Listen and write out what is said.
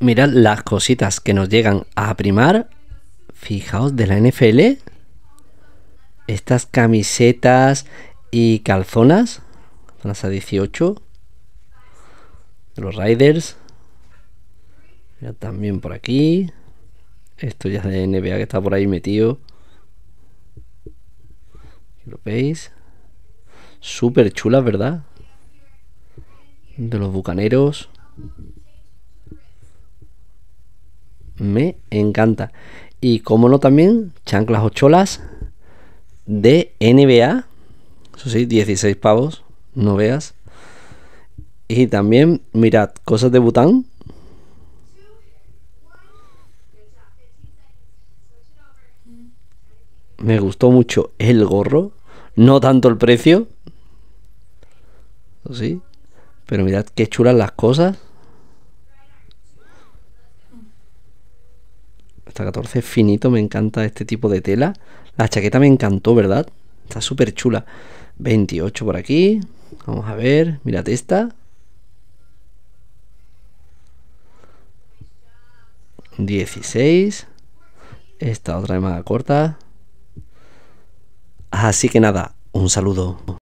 mirad las cositas que nos llegan a primar. Fijaos de la NFL. Estas camisetas y calzonas. Calzonas a 18. De los Riders. también por aquí. Esto ya de NBA que está por ahí metido. Lo veis. super chula ¿verdad? De los bucaneros me encanta. Y como no también, chanclas o cholas de NBA, eso sí, 16 pavos, no veas. Y también, mirad, cosas de Bután. Me gustó mucho el gorro, no tanto el precio. sí, pero mirad qué chulas las cosas. 14 finito, me encanta este tipo de tela. La chaqueta me encantó, ¿verdad? Está súper chula. 28 por aquí. Vamos a ver, mirad esta. 16. Esta otra de más corta. Así que nada, un saludo.